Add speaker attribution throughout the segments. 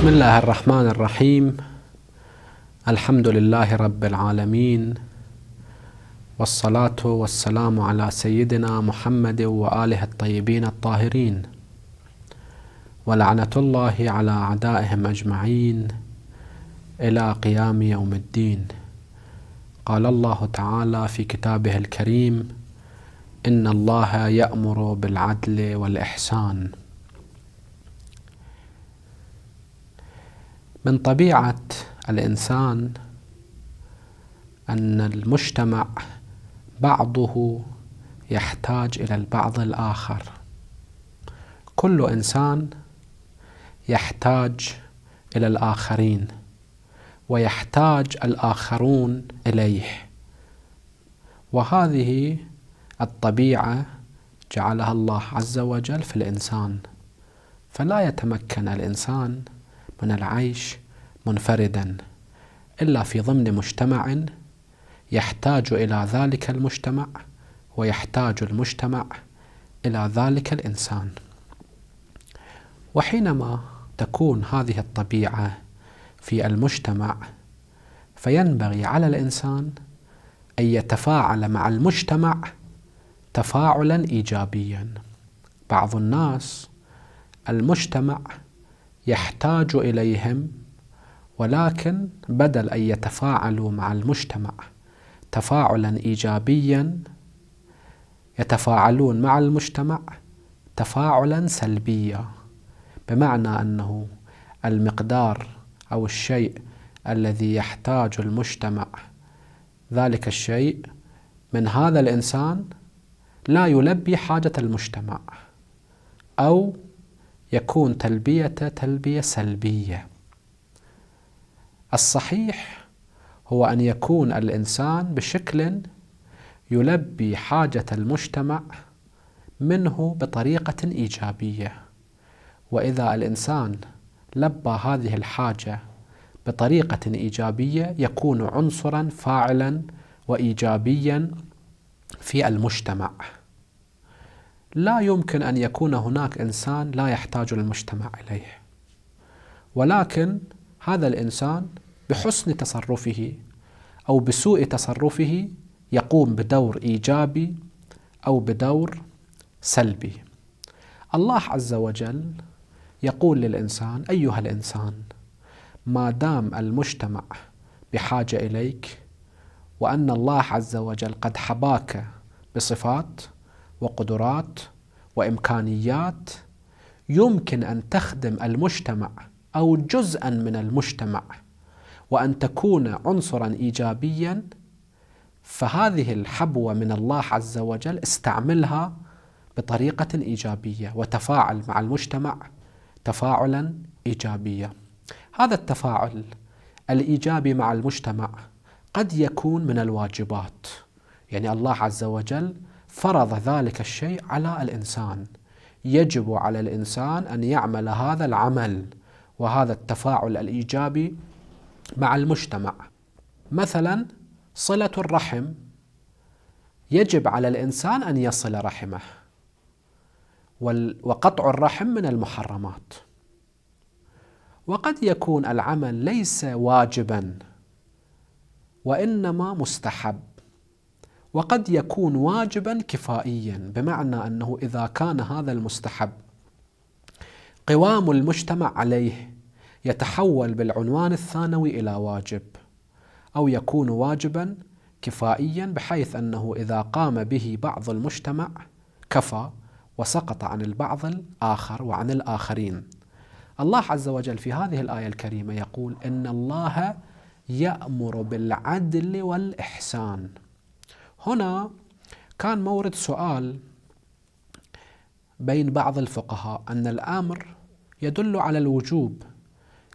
Speaker 1: بسم الله الرحمن الرحيم الحمد لله رب العالمين والصلاة والسلام على سيدنا محمد وآله الطيبين الطاهرين ولعنة الله على أعدائهم أجمعين إلى قيام يوم الدين قال الله تعالى في كتابه الكريم إن الله يأمر بالعدل والإحسان من طبيعة الإنسان أن المجتمع بعضه يحتاج إلى البعض الآخر كل إنسان يحتاج إلى الآخرين ويحتاج الآخرون إليه وهذه الطبيعة جعلها الله عز وجل في الإنسان فلا يتمكن الإنسان من العيش منفردا إلا في ضمن مجتمع يحتاج إلى ذلك المجتمع ويحتاج المجتمع إلى ذلك الإنسان وحينما تكون هذه الطبيعة في المجتمع فينبغي على الإنسان أن يتفاعل مع المجتمع تفاعلا إيجابيا بعض الناس المجتمع يحتاج إليهم ولكن بدل أن يتفاعلوا مع المجتمع تفاعلا إيجابيا يتفاعلون مع المجتمع تفاعلا سلبيا بمعنى أنه المقدار أو الشيء الذي يحتاج المجتمع ذلك الشيء من هذا الإنسان لا يلبي حاجة المجتمع أو يكون تلبية تلبية سلبية الصحيح هو ان يكون الانسان بشكل يلبي حاجه المجتمع منه بطريقه ايجابيه واذا الانسان لبى هذه الحاجه بطريقه ايجابيه يكون عنصرا فاعلا وايجابيا في المجتمع لا يمكن ان يكون هناك انسان لا يحتاج المجتمع اليه ولكن هذا الانسان بحسن تصرفه او بسوء تصرفه يقوم بدور ايجابي او بدور سلبي. الله عز وجل يقول للانسان: ايها الانسان ما دام المجتمع بحاجه اليك وان الله عز وجل قد حباك بصفات وقدرات وامكانيات يمكن ان تخدم المجتمع أو جزءا من المجتمع وأن تكون عنصرا إيجابيا فهذه الحبوة من الله عز وجل استعملها بطريقة إيجابية وتفاعل مع المجتمع تفاعلا إيجابيا هذا التفاعل الإيجابي مع المجتمع قد يكون من الواجبات يعني الله عز وجل فرض ذلك الشيء على الإنسان يجب على الإنسان أن يعمل هذا العمل وهذا التفاعل الايجابي مع المجتمع مثلا صله الرحم يجب على الانسان ان يصل رحمه وقطع الرحم من المحرمات وقد يكون العمل ليس واجبا وانما مستحب وقد يكون واجبا كفائيا بمعنى انه اذا كان هذا المستحب قوام المجتمع عليه يتحول بالعنوان الثانوي الى واجب او يكون واجبا كفائيا بحيث انه اذا قام به بعض المجتمع كفى وسقط عن البعض الاخر وعن الاخرين. الله عز وجل في هذه الايه الكريمه يقول ان الله يامر بالعدل والاحسان. هنا كان مورد سؤال بين بعض الفقهاء ان الامر يدل على الوجوب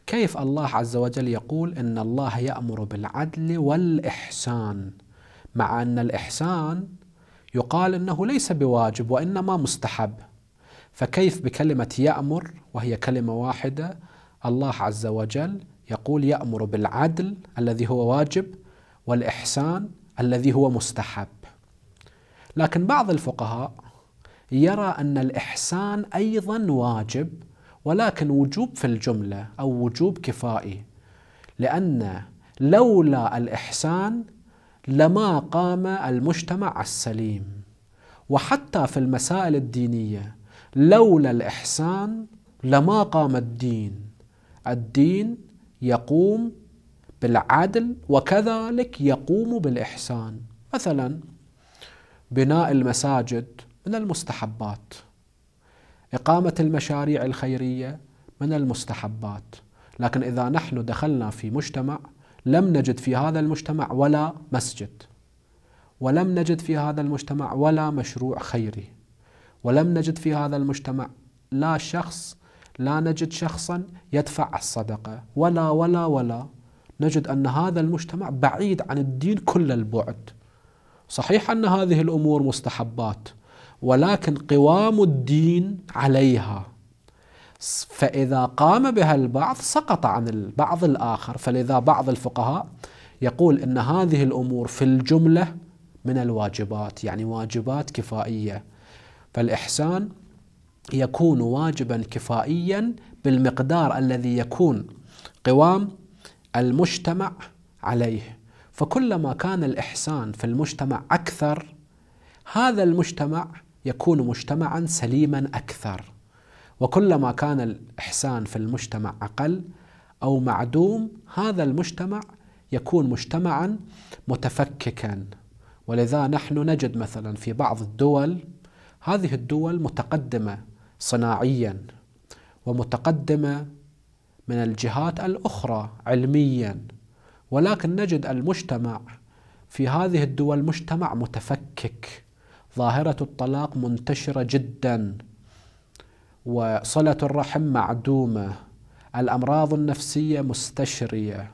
Speaker 1: كيف الله عز وجل يقول ان الله يامر بالعدل والاحسان مع ان الاحسان يقال انه ليس بواجب وانما مستحب فكيف بكلمه يامر وهي كلمه واحده الله عز وجل يقول يامر بالعدل الذي هو واجب والاحسان الذي هو مستحب لكن بعض الفقهاء يرى ان الاحسان ايضا واجب ولكن وجوب في الجملة أو وجوب كفائي لأن لولا الإحسان لما قام المجتمع السليم وحتى في المسائل الدينية لولا الإحسان لما قام الدين الدين يقوم بالعدل وكذلك يقوم بالإحسان مثلا بناء المساجد من المستحبات إقامة المشاريع الخيرية من المستحبات لكن إذا نحن دخلنا في مجتمع لم نجد في هذا المجتمع ولا مسجد ولم نجد في هذا المجتمع ولا مشروع خيري ولم نجد في هذا المجتمع لا شخص لا نجد شخصا يدفع الصدقة ولا ولا ولا نجد أن هذا المجتمع بعيد عن الدين كل البعد صحيح أن هذه الأمور مستحبات ولكن قوام الدين عليها فإذا قام بها البعض سقط عن البعض الآخر فلذا بعض الفقهاء يقول أن هذه الأمور في الجملة من الواجبات يعني واجبات كفائية فالإحسان يكون واجبا كفائيا بالمقدار الذي يكون قوام المجتمع عليه فكلما كان الإحسان في المجتمع أكثر هذا المجتمع يكون مجتمعا سليما اكثر وكلما كان الاحسان في المجتمع اقل او معدوم هذا المجتمع يكون مجتمعا متفككا ولذا نحن نجد مثلا في بعض الدول هذه الدول متقدمه صناعيا ومتقدمه من الجهات الاخرى علميا ولكن نجد المجتمع في هذه الدول مجتمع متفكك ظاهرة الطلاق منتشرة جدا وصلة الرحم معدومة الأمراض النفسية مستشرية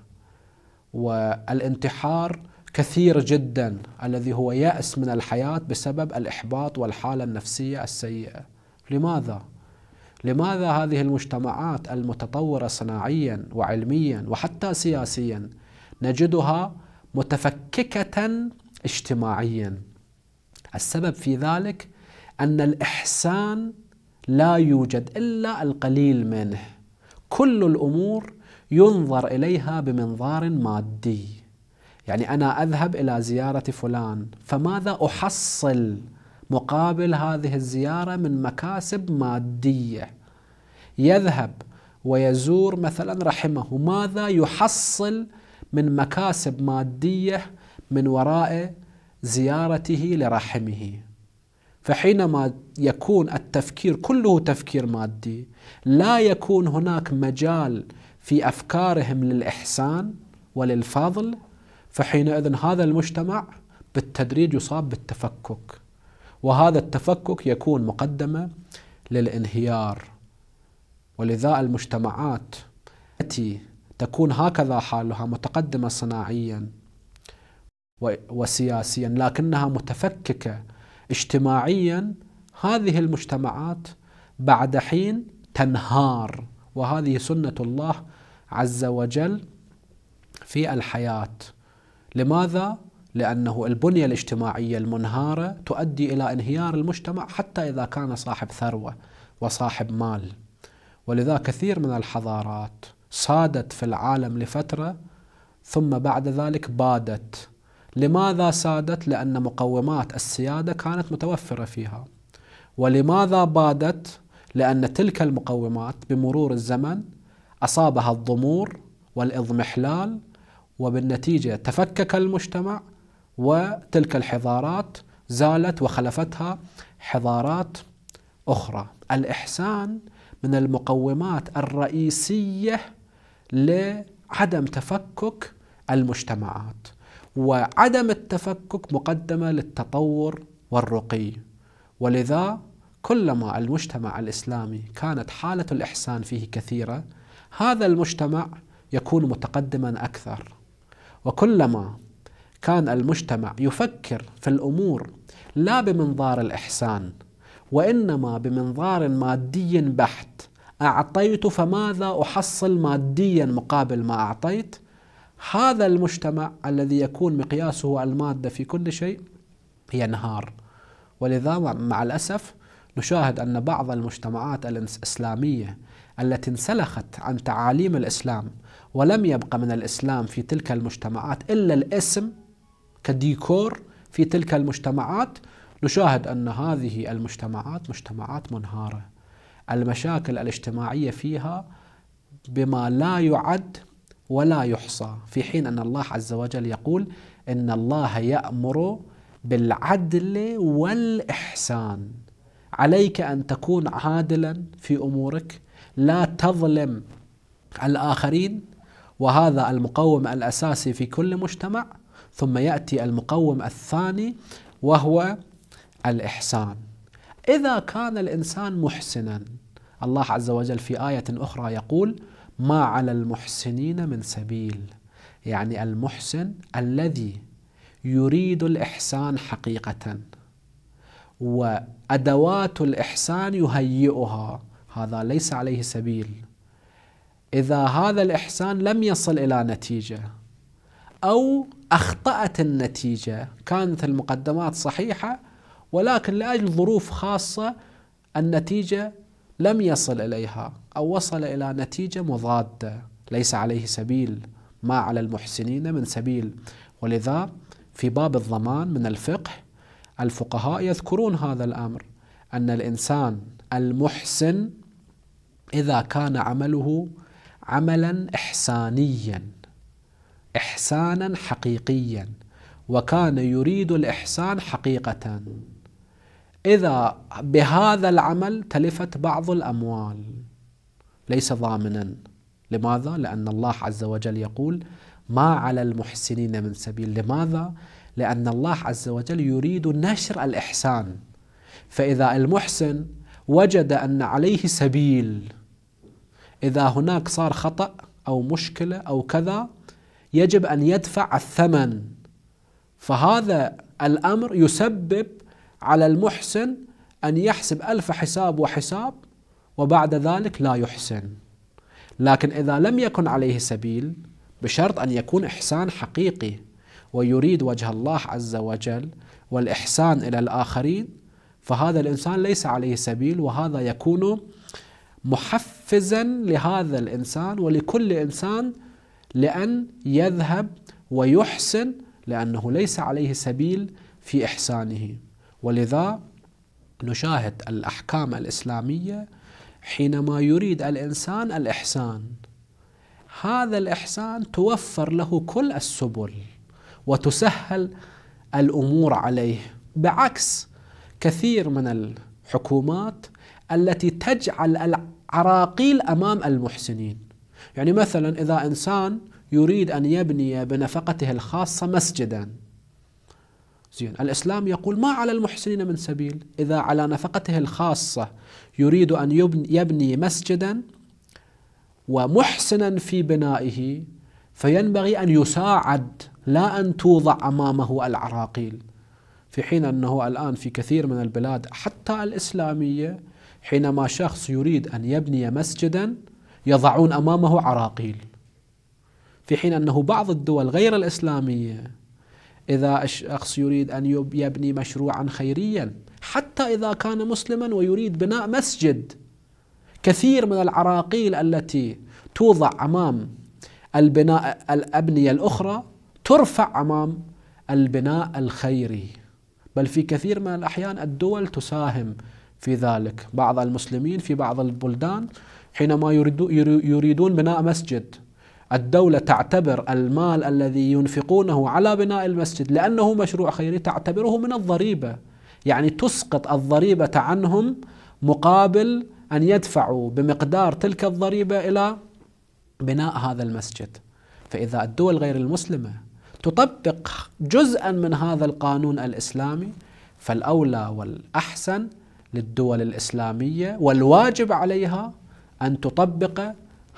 Speaker 1: والانتحار كثير جدا الذي هو يأس من الحياة بسبب الإحباط والحالة النفسية السيئة لماذا؟ لماذا هذه المجتمعات المتطورة صناعيا وعلميا وحتى سياسيا نجدها متفككة اجتماعيا السبب في ذلك أن الإحسان لا يوجد إلا القليل منه كل الأمور ينظر إليها بمنظار مادي يعني أنا أذهب إلى زيارة فلان فماذا أحصل مقابل هذه الزيارة من مكاسب مادية يذهب ويزور مثلا رحمه ماذا يحصل من مكاسب مادية من وراء زيارته لرحمه فحينما يكون التفكير كله تفكير مادي لا يكون هناك مجال في افكارهم للاحسان وللفضل فحينئذ هذا المجتمع بالتدريج يصاب بالتفكك وهذا التفكك يكون مقدمه للانهيار ولذا المجتمعات التي تكون هكذا حالها متقدمه صناعيا وسياسيا لكنها متفككه اجتماعيا هذه المجتمعات بعد حين تنهار وهذه سنه الله عز وجل في الحياه لماذا لانه البنيه الاجتماعيه المنهاره تؤدي الى انهيار المجتمع حتى اذا كان صاحب ثروه وصاحب مال ولذا كثير من الحضارات صادت في العالم لفتره ثم بعد ذلك بادت لماذا سادت؟ لأن مقومات السيادة كانت متوفرة فيها ولماذا بادت؟ لأن تلك المقومات بمرور الزمن أصابها الضمور والإضمحلال وبالنتيجة تفكك المجتمع وتلك الحضارات زالت وخلفتها حضارات أخرى الإحسان من المقومات الرئيسية لعدم تفكك المجتمعات وعدم التفكك مقدمة للتطور والرقي ولذا كلما المجتمع الإسلامي كانت حالة الإحسان فيه كثيرة هذا المجتمع يكون متقدما أكثر وكلما كان المجتمع يفكر في الأمور لا بمنظار الإحسان وإنما بمنظار مادي بحت أعطيت فماذا أحصل ماديا مقابل ما أعطيت هذا المجتمع الذي يكون مقياسه المادة في كل شيء ينهار ولذا مع الأسف نشاهد أن بعض المجتمعات الإسلامية التي انسلخت عن تعاليم الإسلام ولم يبقى من الإسلام في تلك المجتمعات إلا الاسم كديكور في تلك المجتمعات نشاهد أن هذه المجتمعات مجتمعات منهارة المشاكل الاجتماعية فيها بما لا يعد ولا يحصى في حين أن الله عز وجل يقول إن الله يأمر بالعدل والإحسان عليك أن تكون عادلا في أمورك لا تظلم الآخرين وهذا المقوم الأساسي في كل مجتمع ثم يأتي المقوم الثاني وهو الإحسان إذا كان الإنسان محسنا الله عز وجل في آية أخرى يقول ما على المحسنين من سبيل يعني المحسن الذي يريد الإحسان حقيقة وأدوات الإحسان يهيئها هذا ليس عليه سبيل إذا هذا الإحسان لم يصل إلى نتيجة أو أخطأت النتيجة كانت المقدمات صحيحة ولكن لأجل ظروف خاصة النتيجة لم يصل اليها او وصل الى نتيجه مضاده ليس عليه سبيل ما على المحسنين من سبيل ولذا في باب الضمان من الفقه الفقهاء يذكرون هذا الامر ان الانسان المحسن اذا كان عمله عملا احسانيا احسانا حقيقيا وكان يريد الاحسان حقيقه إذا بهذا العمل تلفت بعض الأموال ليس ضامنا لماذا؟ لأن الله عز وجل يقول ما على المحسنين من سبيل لماذا؟ لأن الله عز وجل يريد نشر الإحسان فإذا المحسن وجد أن عليه سبيل إذا هناك صار خطأ أو مشكلة أو كذا يجب أن يدفع الثمن فهذا الأمر يسبب على المحسن أن يحسب ألف حساب وحساب وبعد ذلك لا يحسن لكن إذا لم يكن عليه سبيل بشرط أن يكون إحسان حقيقي ويريد وجه الله عز وجل والإحسان إلى الآخرين فهذا الإنسان ليس عليه سبيل وهذا يكون محفزا لهذا الإنسان ولكل إنسان لأن يذهب ويحسن لأنه ليس عليه سبيل في إحسانه ولذا نشاهد الأحكام الإسلامية حينما يريد الإنسان الإحسان هذا الإحسان توفر له كل السبل وتسهل الأمور عليه بعكس كثير من الحكومات التي تجعل العراقيل أمام المحسنين يعني مثلا إذا إنسان يريد أن يبني بنفقته الخاصة مسجدا زين الإسلام يقول ما على المحسنين من سبيل إذا على نفقته الخاصة يريد أن يبني مسجدا ومحسنا في بنائه فينبغي أن يساعد لا أن توضع أمامه العراقيل في حين أنه الآن في كثير من البلاد حتى الإسلامية حينما شخص يريد أن يبني مسجدا يضعون أمامه عراقيل في حين أنه بعض الدول غير الإسلامية إذا شخص يريد أن يبني مشروعا خيريا حتى إذا كان مسلما ويريد بناء مسجد كثير من العراقيل التي توضع أمام البناء الأبنية الأخرى ترفع أمام البناء الخيري بل في كثير من الأحيان الدول تساهم في ذلك بعض المسلمين في بعض البلدان حينما يريدون بناء مسجد الدولة تعتبر المال الذي ينفقونه على بناء المسجد لأنه مشروع خيري تعتبره من الضريبة يعني تسقط الضريبة عنهم مقابل أن يدفعوا بمقدار تلك الضريبة إلى بناء هذا المسجد فإذا الدول غير المسلمة تطبق جزءا من هذا القانون الإسلامي فالأولى والأحسن للدول الإسلامية والواجب عليها أن تطبق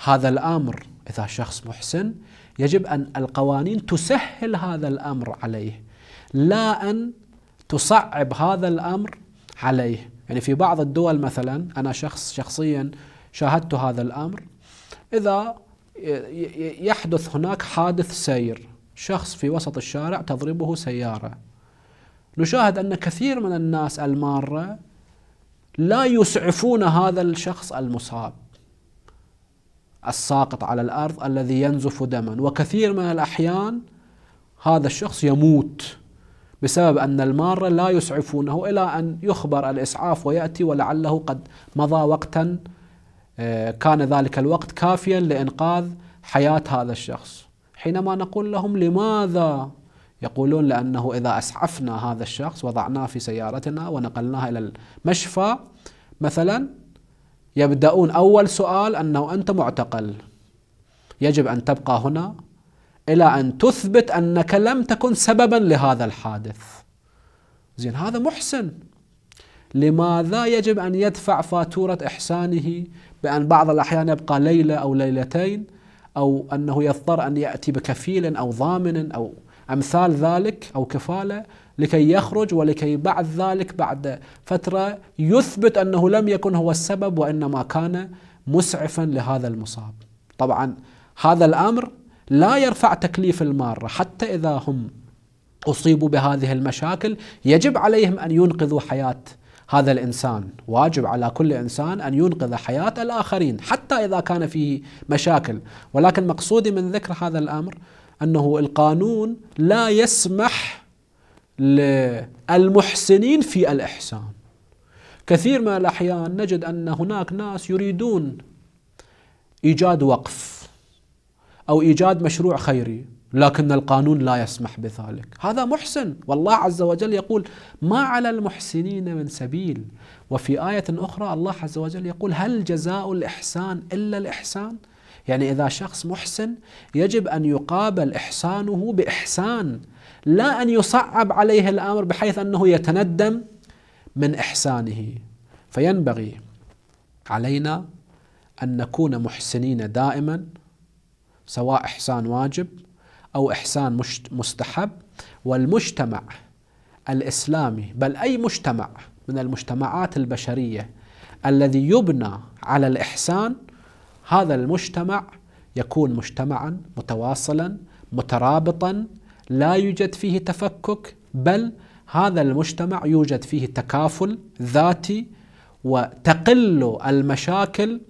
Speaker 1: هذا الأمر إذا شخص محسن يجب أن القوانين تسهل هذا الأمر عليه لا أن تصعب هذا الأمر عليه يعني في بعض الدول مثلا أنا شخص شخصيا شاهدت هذا الأمر إذا يحدث هناك حادث سير شخص في وسط الشارع تضربه سيارة نشاهد أن كثير من الناس المارة لا يسعفون هذا الشخص المصاب الساقط على الارض الذي ينزف دما وكثير من الاحيان هذا الشخص يموت بسبب ان الماره لا يسعفونه الى ان يخبر الاسعاف وياتي ولعله قد مضى وقتا آه، كان ذلك الوقت كافيا لانقاذ حياه هذا الشخص حينما نقول لهم لماذا يقولون لانه اذا اسعفنا هذا الشخص وضعناه في سيارتنا ونقلناه الى المشفى مثلا يبدأون أول سؤال أنه أنت معتقل يجب أن تبقى هنا إلى أن تثبت أنك لم تكن سببا لهذا الحادث زين هذا محسن لماذا يجب أن يدفع فاتورة إحسانه بأن بعض الأحيان يبقى ليلة أو ليلتين أو أنه يضطر أن يأتي بكفيل أو ضامن أو أمثال ذلك أو كفالة لكي يخرج ولكي بعد ذلك بعد فترة يثبت أنه لم يكن هو السبب وإنما كان مسعفا لهذا المصاب طبعا هذا الأمر لا يرفع تكليف المارة حتى إذا هم أصيبوا بهذه المشاكل يجب عليهم أن ينقذوا حياة هذا الإنسان واجب على كل إنسان أن ينقذ حياة الآخرين حتى إذا كان فيه مشاكل ولكن مقصودي من ذكر هذا الأمر أنه القانون لا يسمح للمحسنين في الإحسان كثير من الأحيان نجد أن هناك ناس يريدون إيجاد وقف أو إيجاد مشروع خيري لكن القانون لا يسمح بذلك هذا محسن والله عز وجل يقول ما على المحسنين من سبيل وفي آية أخرى الله عز وجل يقول هل جزاء الإحسان إلا الإحسان؟ يعني إذا شخص محسن يجب أن يقابل إحسانه بإحسان لا أن يصعب عليه الأمر بحيث أنه يتندم من إحسانه فينبغي علينا أن نكون محسنين دائما سواء إحسان واجب أو إحسان مستحب والمجتمع الإسلامي بل أي مجتمع من المجتمعات البشرية الذي يبنى على الإحسان هذا المجتمع يكون مجتمعا متواصلا مترابطا لا يوجد فيه تفكك بل هذا المجتمع يوجد فيه تكافل ذاتي وتقل المشاكل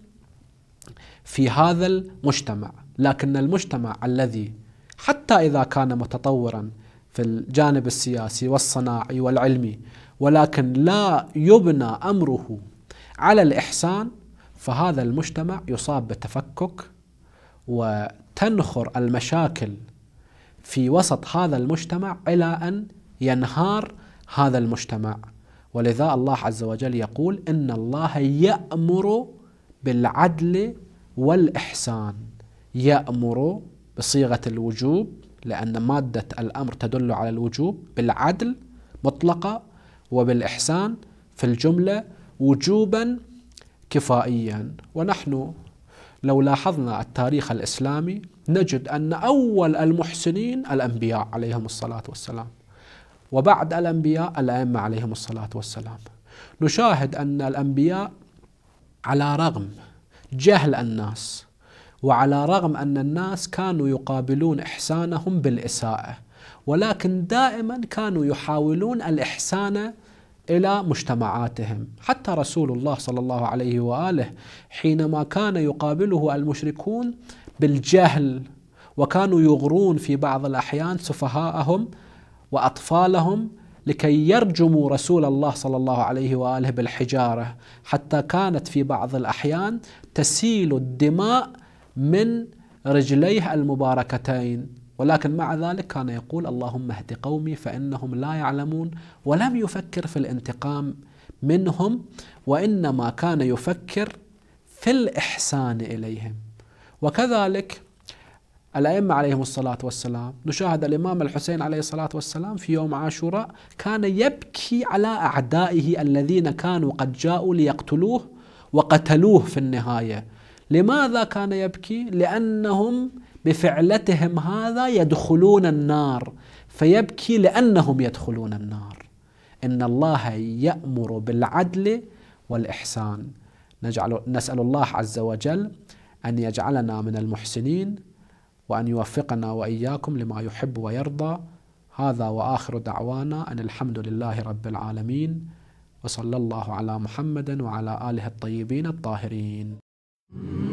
Speaker 1: في هذا المجتمع لكن المجتمع الذي حتى إذا كان متطورا في الجانب السياسي والصناعي والعلمي ولكن لا يبنى أمره على الإحسان فهذا المجتمع يصاب بالتفكك وتنخر المشاكل في وسط هذا المجتمع الى ان ينهار هذا المجتمع ولذا الله عز وجل يقول ان الله يامر بالعدل والاحسان يامر بصيغه الوجوب لان ماده الامر تدل على الوجوب بالعدل مطلقه وبالاحسان في الجمله وجوبا كفائيا ونحن لو لاحظنا التاريخ الاسلامي نجد ان اول المحسنين الانبياء عليهم الصلاه والسلام وبعد الانبياء الائمه عليهم الصلاه والسلام نشاهد ان الانبياء على رغم جهل الناس وعلى رغم ان الناس كانوا يقابلون احسانهم بالاساءه ولكن دائما كانوا يحاولون الاحسان الى مجتمعاتهم حتى رسول الله صلى الله عليه واله حينما كان يقابله المشركون بالجهل وكانوا يغرون في بعض الاحيان سفهاءهم واطفالهم لكي يرجموا رسول الله صلى الله عليه واله بالحجاره حتى كانت في بعض الاحيان تسيل الدماء من رجليه المباركتين ولكن مع ذلك كان يقول اللهم اهد قومي فانهم لا يعلمون ولم يفكر في الانتقام منهم وانما كان يفكر في الاحسان اليهم وكذلك الأئمة عليهم الصلاة والسلام نشاهد الإمام الحسين عليه الصلاة والسلام في يوم عاشوراء كان يبكي على أعدائه الذين كانوا قد جاءوا ليقتلوه وقتلوه في النهاية لماذا كان يبكي؟ لأنهم بفعلتهم هذا يدخلون النار فيبكي لانهم يدخلون النار ان الله يامر بالعدل والاحسان نجعل نسال الله عز وجل ان يجعلنا من المحسنين وان يوفقنا واياكم لما يحب ويرضى هذا واخر دعوانا ان الحمد لله رب العالمين وصلى الله على محمد وعلى اله الطيبين الطاهرين.